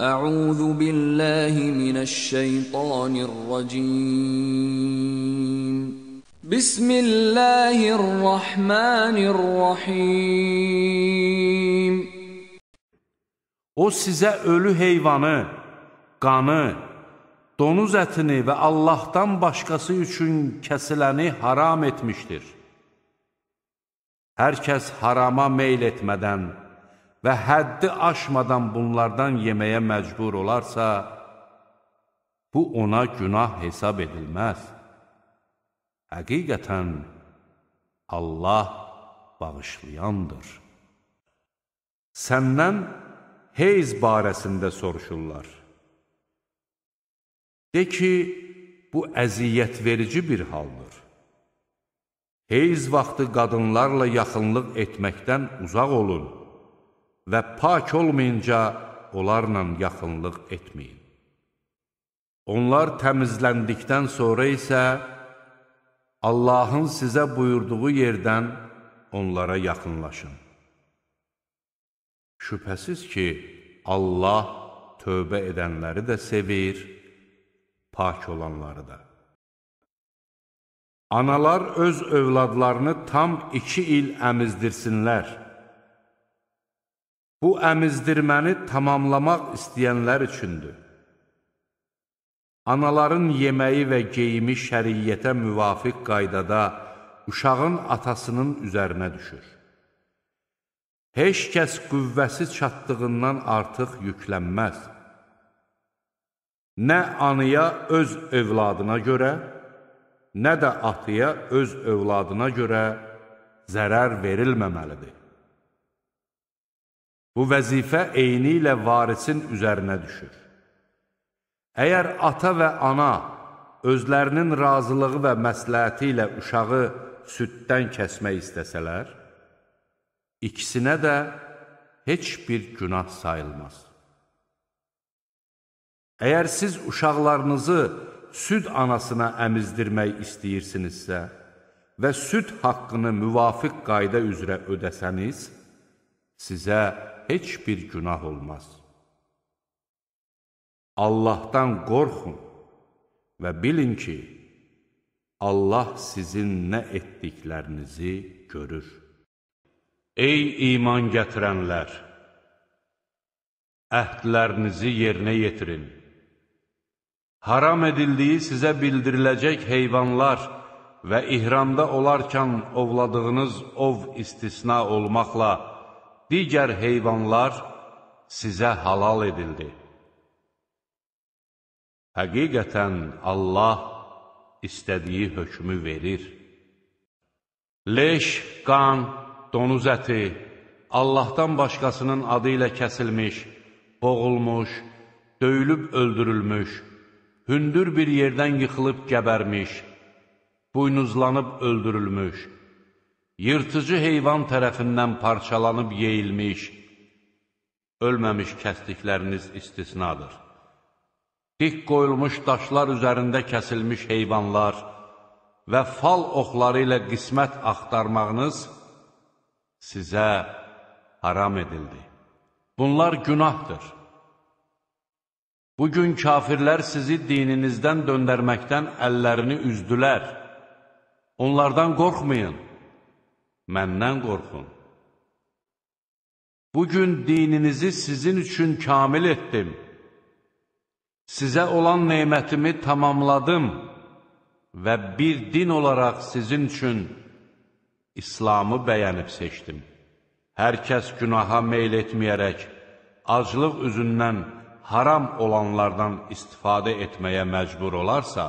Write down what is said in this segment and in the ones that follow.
أعوذ بالله من الشيطان الرجيم بسم الله الرحمن الرحيم O sizə ölü heyvanı, qanı, donuz ətini və Allahdan başqası üçün kəsiləni haram etmişdir. Hər kəs harama meyl etmədən və həddi aşmadan bunlardan yeməyə məcbur olarsa, bu ona günah hesab edilməz. Həqiqətən, Allah bağışlayandır. Səndən heyz barəsində soruşurlar. De ki, bu əziyyət verici bir haldır. Heyz vaxtı qadınlarla yaxınlıq etməkdən uzaq olun və pak olmayınca onlarla yaxınlıq etməyin. Onlar təmizləndikdən sonra isə Allahın sizə buyurduğu yerdən onlara yaxınlaşın. Şübhəsiz ki, Allah tövbə edənləri də sevir, pak olanları da. Analar öz övladlarını tam iki il əmizdirsinlər. Bu əmizdirməni tamamlamaq istəyənlər üçündür. Anaların yeməyi və geyimi şəriyyətə müvafiq qaydada uşağın atasının üzərinə düşür. Heç kəs qüvvəsi çatdığından artıq yüklənməz. Nə anıya öz övladına görə, nə də atıya öz övladına görə zərər verilməməlidir. Bu vəzifə eyni ilə varisin üzərinə düşür. Əgər ata və ana özlərinin razılığı və məsləhəti ilə uşağı süddən kəsmək istəsələr, ikisinə də heç bir günah sayılmaz. Əgər siz uşaqlarınızı süd anasına əmizdirmək istəyirsinizsə və süd haqqını müvafiq qayda üzrə ödəsəniz, sizə əmizdirmək heç bir günah olmaz. Allahdan qorxun və bilin ki, Allah sizin nə etdiklərinizi görür. Ey iman gətirənlər! Əhdlərinizi yerinə yetirin. Haram edildiyi sizə bildiriləcək heyvanlar və ihramda olarkən ovladığınız ov istisna olmaqla, digər heyvanlar sizə halal edildi. Həqiqətən Allah istədiyi hökmü verir. Leş, qan, donuz əti, Allahdan başqasının adı ilə kəsilmiş, boğulmuş, döyülüb öldürülmüş, hündür bir yerdən yıxılıb gəbərmiş, buynuzlanıb öldürülmüş, yırtıcı heyvan tərəfindən parçalanıb yeyilmiş, ölməmiş kəsdikləriniz istisnadır. Dik qoyulmuş daşlar üzərində kəsilmiş heyvanlar və fal oxları ilə qismət axtarmağınız sizə haram edildi. Bunlar günahdır. Bugün kafirlər sizi dininizdən döndərməkdən əllərini üzdülər. Onlardan qorxmayın məndən qorxun. Bugün dininizi sizin üçün kamil etdim. Sizə olan neymətimi tamamladım və bir din olaraq sizin üçün İslamı bəyənib seçdim. Hər kəs günaha meyl etməyərək, aclıq üzündən haram olanlardan istifadə etməyə məcbur olarsa,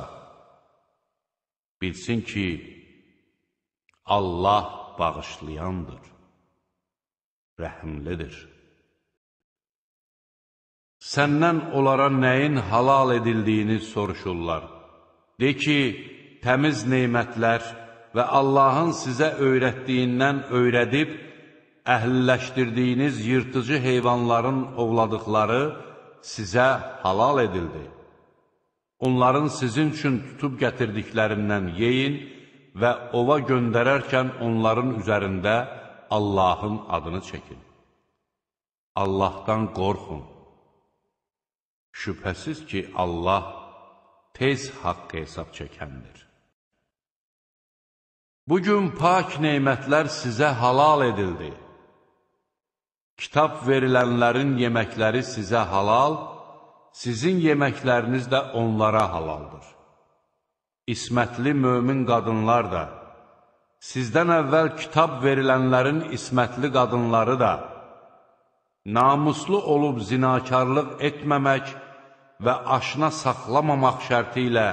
bilsin ki, Allah bağışlayandır, rəhimlidir. Səndən onlara nəyin halal edildiyini soruşurlar. De ki, təmiz neymətlər və Allahın sizə öyrətdiyindən öyrədib, əhlilləşdirdiyiniz yırtıcı heyvanların ovladıkları sizə halal edildi. Onların sizin üçün tutub gətirdiklərindən yeyin və ova göndərərkən onların üzərində Allahın adını çəkin. Allahdan qorxun. Şübhəsiz ki, Allah tez haqq hesab çəkəndir. Bugün pak neymətlər sizə halal edildi. Kitab verilənlərin yeməkləri sizə halal, sizin yeməkləriniz də onlara halaldır. İsmətli mömin qadınlar da, sizdən əvvəl kitab verilənlərin ismətli qadınları da, namuslu olub zinakarlıq etməmək və aşına saxlamamaq şərti ilə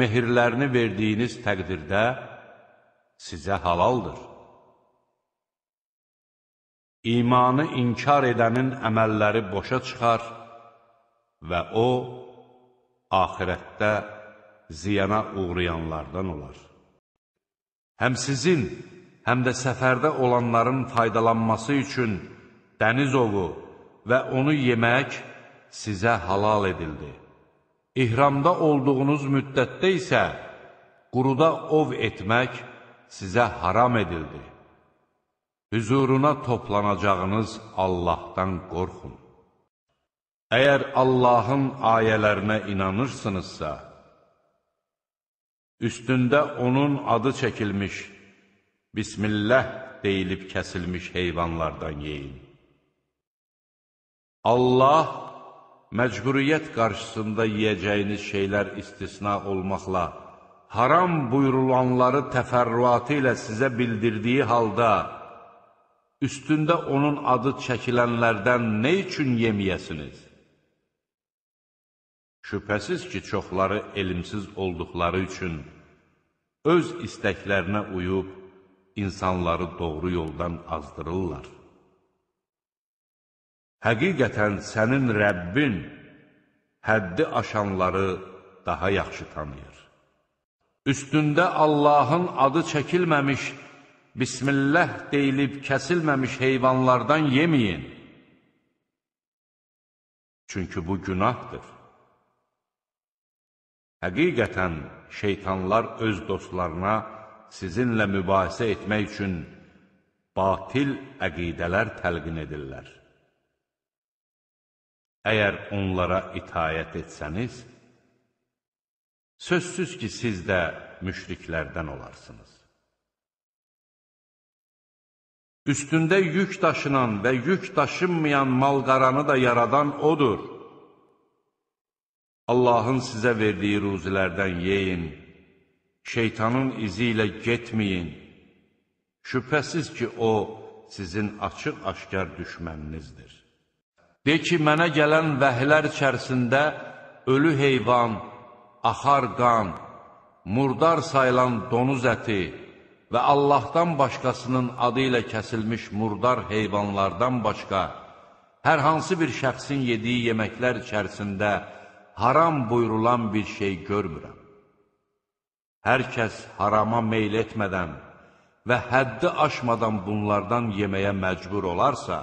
mehirlərini verdiyiniz təqdirdə sizə halaldır. İmanı inkar edənin əməlləri boşa çıxar və o, ahirətdə ziyana uğrayanlardan olar. Həm sizin, həm də səfərdə olanların faydalanması üçün dəniz ovu və onu yemək sizə halal edildi. İhramda olduğunuz müddətdə isə quruda ov etmək sizə haram edildi. Hüzuruna toplanacağınız Allahdan qorxun. Əgər Allahın ayələrinə inanırsınızsa, üstündə onun adı çəkilmiş, Bismillah deyilib kəsilmiş heyvanlardan yeyin. Allah məcburiyyət qarşısında yeyəcəyiniz şeylər istisna olmaqla, haram buyurulanları təfərrüatı ilə sizə bildirdiyi halda, üstündə onun adı çəkilənlərdən nə üçün yemiyəsiniz? Şübhəsiz ki, çoxları elmsiz olduqları üçün öz istəklərinə uyub insanları doğru yoldan azdırırlar. Həqiqətən sənin Rəbbin həddi aşanları daha yaxşı tanıyır. Üstündə Allahın adı çəkilməmiş, Bismillah deyilib kəsilməmiş heyvanlardan yeməyin. Çünki bu günahdır. Həqiqətən, şeytanlar öz dostlarına sizinlə mübahisə etmək üçün batil əqidələr təlqin edirlər. Əgər onlara itayət etsəniz, sözsüz ki, siz də müşriklərdən olarsınız. Üstündə yük daşınan və yük daşınmayan malqaranı da yaradan odur. Allahın sizə verdiyi ruzilərdən yeyin, şeytanın izi ilə getməyin. Şübhəsiz ki, o, sizin açıq-aşkar düşməninizdir. De ki, mənə gələn vəhlər içərisində ölü heyvan, axar qan, murdar sayılan donuz əti və Allahdan başqasının adı ilə kəsilmiş murdar heyvanlardan başqa hər hansı bir şəxsin yediyi yeməklər içərisində ölü haram buyurulan bir şey görmürəm. Hər kəs harama meyl etmədən və həddi aşmadan bunlardan yeməyə məcbur olarsa,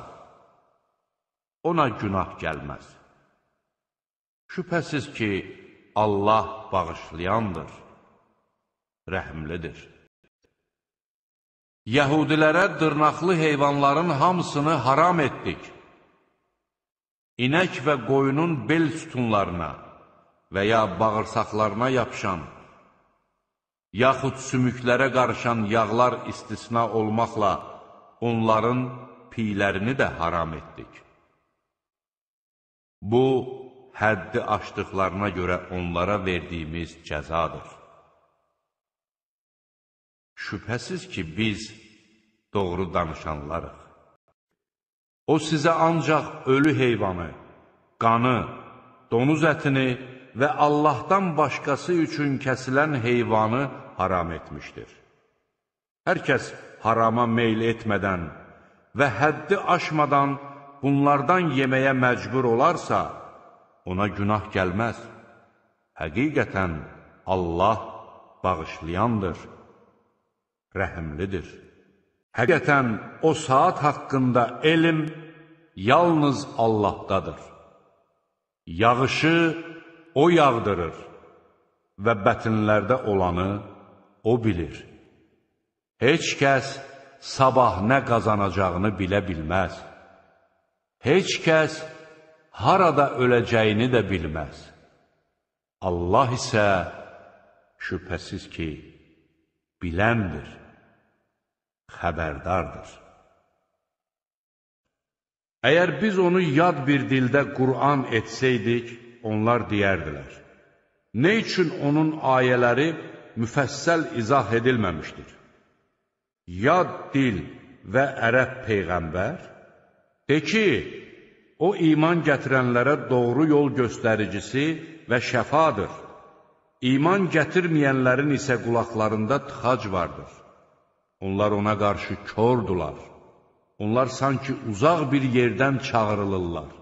ona günah gəlməz. Şübhəsiz ki, Allah bağışlayandır, rəhimlidir. Yəhudilərə dırnaqlı heyvanların hamısını haram etdik. İnək və qoyunun bel sütunlarına, və ya bağırsaqlarına yapışan, yaxud sümüklərə qarışan yağlar istisna olmaqla onların piylərini də haram etdik. Bu, həddi aşdıqlarına görə onlara verdiyimiz cəzadır. Şübhəsiz ki, biz doğru danışanlarıq. O sizə ancaq ölü heyvanı, qanı, donuz ətini və Allahdan başqası üçün kəsilən heyvanı haram etmişdir. Hər kəs harama meyl etmədən və həddi aşmadan bunlardan yeməyə məcbur olarsa, ona günah gəlməz. Həqiqətən Allah bağışlayandır, rəhimlidir. Həqiqətən o saat haqqında elm yalnız Allahdadır. Yağışı O yağdırır və bətinlərdə olanı O bilir. Heç kəs sabah nə qazanacağını bilə bilməz. Heç kəs harada öləcəyini də bilməz. Allah isə şübhəsiz ki, biləndir, xəbərdardır. Əgər biz onu yad bir dildə Qur'an etsəydik, onlar deyərdilər, nə üçün onun ayələri müfəssəl izah edilməmişdir? Ya dil və ərəb peyğəmbər? De ki, o iman gətirənlərə doğru yol göstəricisi və şəfadır. İman gətirməyənlərin isə qulaqlarında tıxac vardır. Onlar ona qarşı kördülər. Onlar sanki uzaq bir yerdən çağırılırlar.